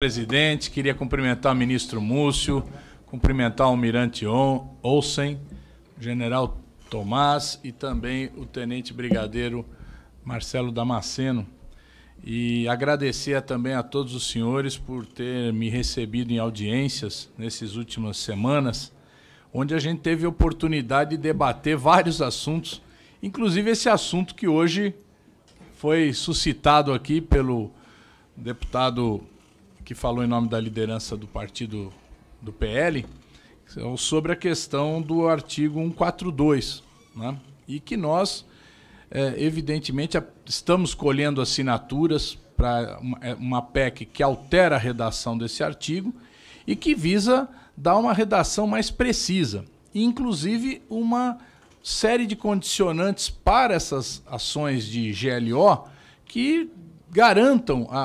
presidente, queria cumprimentar o ministro Múcio, cumprimentar o almirante Olsen, o general Tomás e também o tenente brigadeiro Marcelo Damasceno. E agradecer também a todos os senhores por ter me recebido em audiências nessas últimas semanas, onde a gente teve oportunidade de debater vários assuntos, inclusive esse assunto que hoje foi suscitado aqui pelo deputado que falou em nome da liderança do partido do PL, é sobre a questão do artigo 142, né? e que nós, é, evidentemente, estamos colhendo assinaturas para uma é, PEC que altera a redação desse artigo e que visa dar uma redação mais precisa, inclusive uma série de condicionantes para essas ações de GLO que garantam a,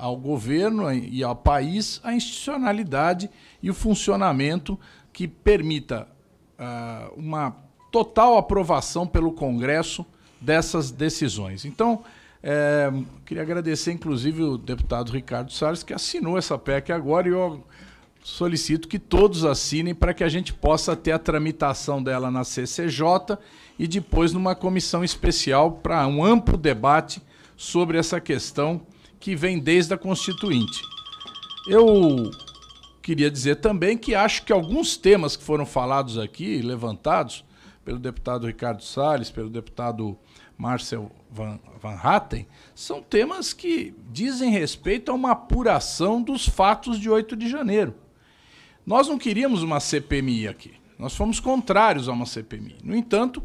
a, ao governo e ao país a institucionalidade e o funcionamento que permita uh, uma total aprovação pelo Congresso dessas decisões. Então, é, queria agradecer, inclusive, o deputado Ricardo Salles, que assinou essa PEC agora, e eu solicito que todos assinem para que a gente possa ter a tramitação dela na CCJ e depois numa comissão especial para um amplo debate sobre essa questão que vem desde a Constituinte. Eu queria dizer também que acho que alguns temas que foram falados aqui, levantados pelo deputado Ricardo Salles, pelo deputado Marcel Van, Van Hatten, são temas que dizem respeito a uma apuração dos fatos de 8 de janeiro. Nós não queríamos uma CPMI aqui. Nós fomos contrários a uma CPMI. No entanto,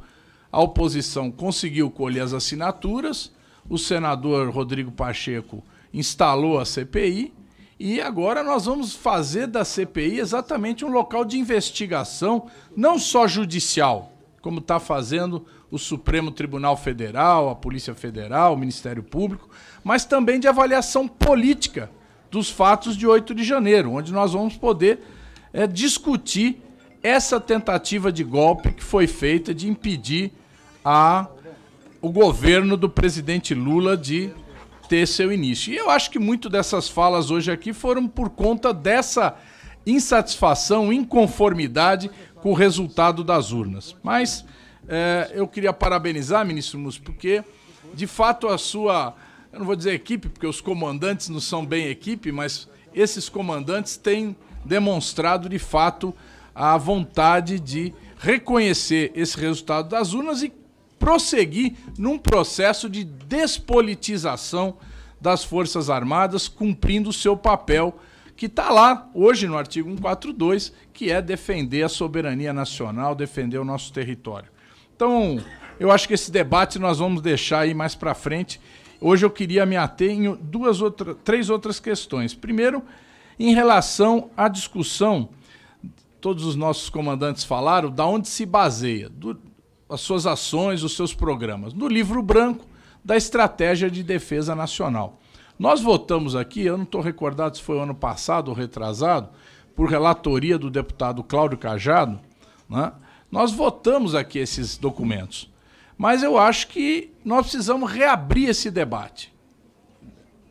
a oposição conseguiu colher as assinaturas o senador Rodrigo Pacheco instalou a CPI e agora nós vamos fazer da CPI exatamente um local de investigação, não só judicial, como está fazendo o Supremo Tribunal Federal, a Polícia Federal, o Ministério Público, mas também de avaliação política dos fatos de 8 de janeiro, onde nós vamos poder é, discutir essa tentativa de golpe que foi feita de impedir a o governo do presidente Lula de ter seu início. E eu acho que muito dessas falas hoje aqui foram por conta dessa insatisfação, inconformidade com o resultado das urnas. Mas eh, eu queria parabenizar, ministro Musso, porque de fato a sua, eu não vou dizer equipe, porque os comandantes não são bem equipe, mas esses comandantes têm demonstrado de fato a vontade de reconhecer esse resultado das urnas e prosseguir num processo de despolitização das Forças Armadas, cumprindo o seu papel que está lá hoje no artigo 142, que é defender a soberania nacional, defender o nosso território. Então, eu acho que esse debate nós vamos deixar aí mais para frente. Hoje eu queria me ater em duas outra, três outras questões. Primeiro, em relação à discussão, todos os nossos comandantes falaram, da onde se baseia. Do, as suas ações, os seus programas, no livro branco da Estratégia de Defesa Nacional. Nós votamos aqui, eu não estou recordado se foi ano passado ou retrasado, por relatoria do deputado Cláudio Cajado, né? nós votamos aqui esses documentos. Mas eu acho que nós precisamos reabrir esse debate.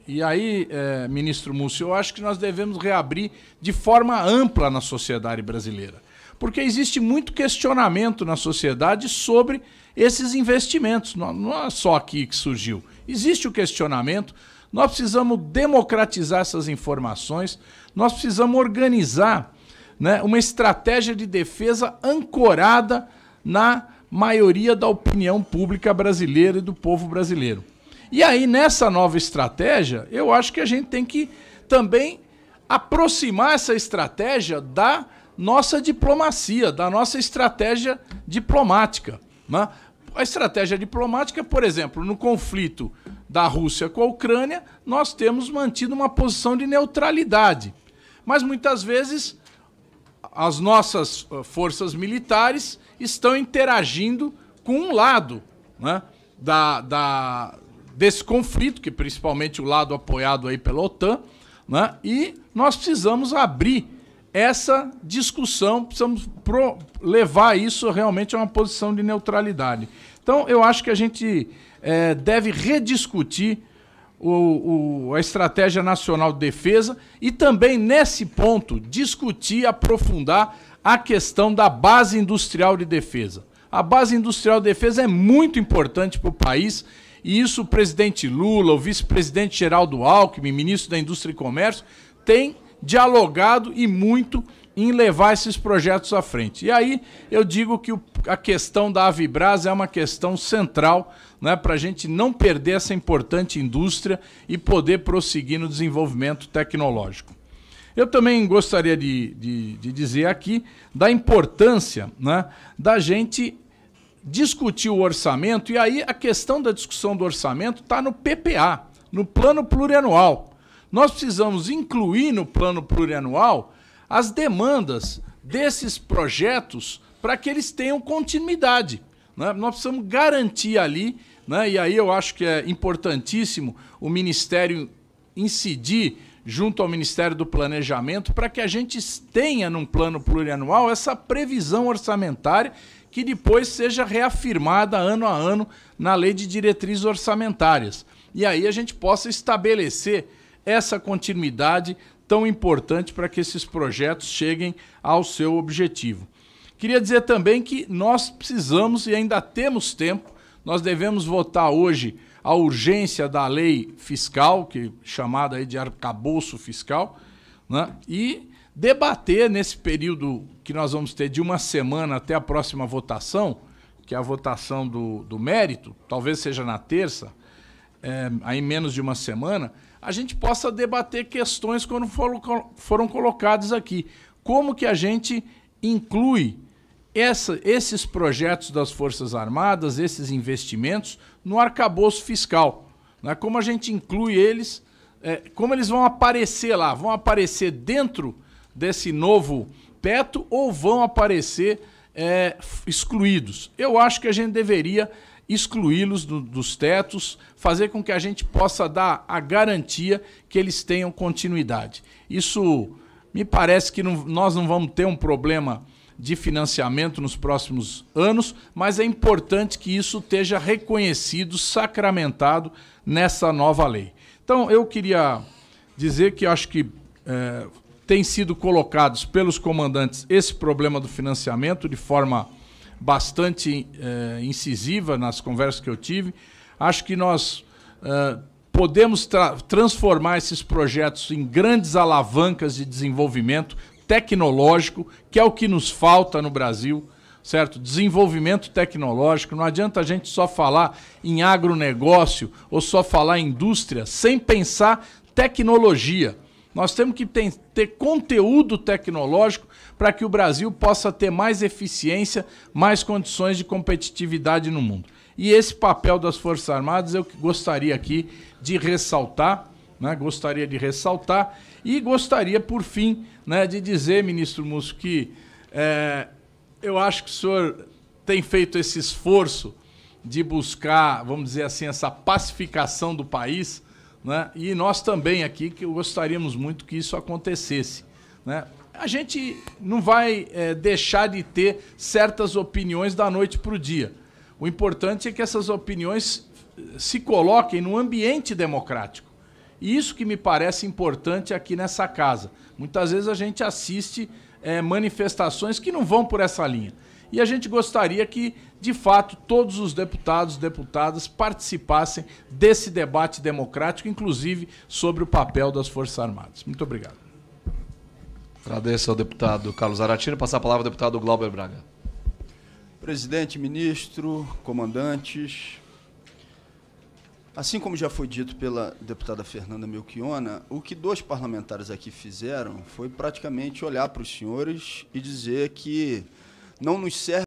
E aí, é, ministro Múcio, eu acho que nós devemos reabrir de forma ampla na sociedade brasileira porque existe muito questionamento na sociedade sobre esses investimentos. Não, é só aqui que surgiu. Existe o questionamento. Nós precisamos democratizar essas informações, nós precisamos organizar né, uma estratégia de defesa ancorada na maioria da opinião pública brasileira e do povo brasileiro. E aí, nessa nova estratégia, eu acho que a gente tem que também aproximar essa estratégia da nossa diplomacia, da nossa estratégia diplomática. Né? A estratégia diplomática, por exemplo, no conflito da Rússia com a Ucrânia, nós temos mantido uma posição de neutralidade. Mas muitas vezes as nossas eh, forças militares estão interagindo com um lado né, da, da, desse conflito, que principalmente o lado apoiado aí pela OTAN, né, e nós precisamos abrir essa discussão, precisamos pro, levar isso realmente a uma posição de neutralidade. Então, eu acho que a gente é, deve rediscutir o, o, a estratégia nacional de defesa e também, nesse ponto, discutir, aprofundar a questão da base industrial de defesa. A base industrial de defesa é muito importante para o país e isso o presidente Lula, o vice-presidente Geraldo Alckmin, ministro da Indústria e Comércio, tem dialogado e muito em levar esses projetos à frente. E aí eu digo que o, a questão da Avibras é uma questão central né, para a gente não perder essa importante indústria e poder prosseguir no desenvolvimento tecnológico. Eu também gostaria de, de, de dizer aqui da importância né, da gente discutir o orçamento, e aí a questão da discussão do orçamento está no PPA, no Plano Plurianual nós precisamos incluir no plano plurianual as demandas desses projetos para que eles tenham continuidade. Né? Nós precisamos garantir ali, né? e aí eu acho que é importantíssimo o Ministério incidir junto ao Ministério do Planejamento para que a gente tenha num plano plurianual essa previsão orçamentária que depois seja reafirmada ano a ano na Lei de Diretrizes Orçamentárias. E aí a gente possa estabelecer essa continuidade tão importante para que esses projetos cheguem ao seu objetivo. Queria dizer também que nós precisamos e ainda temos tempo, nós devemos votar hoje a urgência da lei fiscal, que é chamada aí de arcabouço fiscal, né? e debater nesse período que nós vamos ter de uma semana até a próxima votação, que é a votação do, do mérito, talvez seja na terça, é, aí menos de uma semana, a gente possa debater questões quando foram, foram colocadas aqui. Como que a gente inclui essa, esses projetos das Forças Armadas, esses investimentos, no arcabouço fiscal? Né? Como a gente inclui eles, é, como eles vão aparecer lá? Vão aparecer dentro desse novo teto ou vão aparecer é, excluídos? Eu acho que a gente deveria excluí-los do, dos tetos, fazer com que a gente possa dar a garantia que eles tenham continuidade. Isso me parece que não, nós não vamos ter um problema de financiamento nos próximos anos, mas é importante que isso esteja reconhecido, sacramentado nessa nova lei. Então, eu queria dizer que acho que é, tem sido colocados pelos comandantes esse problema do financiamento de forma bastante eh, incisiva nas conversas que eu tive. Acho que nós eh, podemos tra transformar esses projetos em grandes alavancas de desenvolvimento tecnológico, que é o que nos falta no Brasil, certo? Desenvolvimento tecnológico. Não adianta a gente só falar em agronegócio ou só falar em indústria sem pensar tecnologia. Nós temos que ter, ter conteúdo tecnológico para que o Brasil possa ter mais eficiência, mais condições de competitividade no mundo. E esse papel das Forças Armadas eu gostaria aqui de ressaltar, né? gostaria de ressaltar, e gostaria, por fim, né, de dizer, ministro Musso, que é, eu acho que o senhor tem feito esse esforço de buscar, vamos dizer assim, essa pacificação do país né? E nós também aqui que gostaríamos muito que isso acontecesse. Né? A gente não vai é, deixar de ter certas opiniões da noite para o dia. O importante é que essas opiniões eh, se coloquem no ambiente democrático. E isso que me parece importante aqui nessa casa. Muitas vezes a gente assiste é, manifestações que não vão por essa linha e a gente gostaria que, de fato, todos os deputados e deputadas participassem desse debate democrático, inclusive sobre o papel das Forças Armadas. Muito obrigado. Agradeço ao deputado Carlos Aratino. Passar a palavra ao deputado Glauber Braga. Presidente, ministro, comandantes, Assim como já foi dito pela deputada Fernanda Melchiona, o que dois parlamentares aqui fizeram foi praticamente olhar para os senhores e dizer que não nos serve